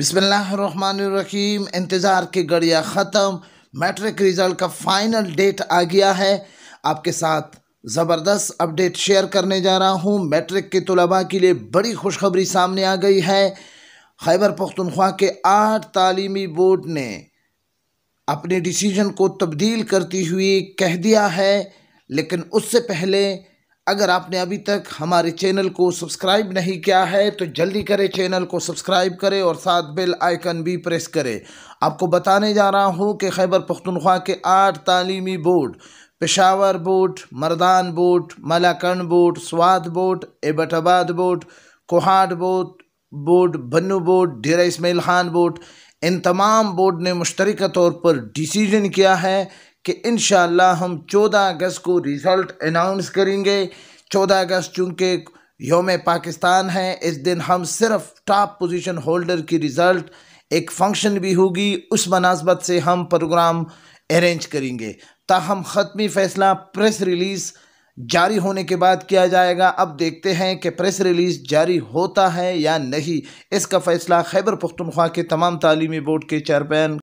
बिसमीम इंतज़ार की गड़िया ख़त्म मैट्रिक रिज़ल्ट का फ़ाइनल डेट आ गया है आपके साथ ज़बरदस्त अपडेट शेयर करने जा रहा हूँ मैट्रिक के तलबा के लिए बड़ी खुशखबरी सामने आ गई है खैबर पख्तनख्वा के आठ तालीमी बोर्ड ने अपने डिसीजन को तब्दील करती हुई कह दिया है लेकिन उससे पहले अगर आपने अभी तक हमारे चैनल को सब्सक्राइब नहीं किया है तो जल्दी करें चैनल को सब्सक्राइब करें और साथ बेल आइकन भी प्रेस करें आपको बताने जा रहा हूँ कि खैबर पख्तनख्वा के आठ तालीमी board Peshawar board Mardan board Malakand board Swat board Abbottabad board Kohat board board Bannu board Dera Ismail Khan board इन तमाम बोर्ड ने मुश्तरक तौर पर डिसीजन किया है कि इन हम चौदह अगस्त को रिज़ल्ट अनाउंस करेंगे चौदह अगस्त चूँकि योम पाकिस्तान है इस दिन हम सिर्फ टॉप पोजीशन होल्डर की रिज़ल्ट एक फंक्शन भी होगी उस मनासबत से हम प्रोग्राम अरेंज करेंगे ताहम ख़त्मी फ़ैसला प्रेस रिलीज़ जारी होने के बाद किया जाएगा अब देखते हैं कि प्रेस रिलीज़ जारी होता है या नहीं इसका फ़ैसला खैबर पुख्तनख्वा के तमाम तालीमी बोर्ड के चेयरमैन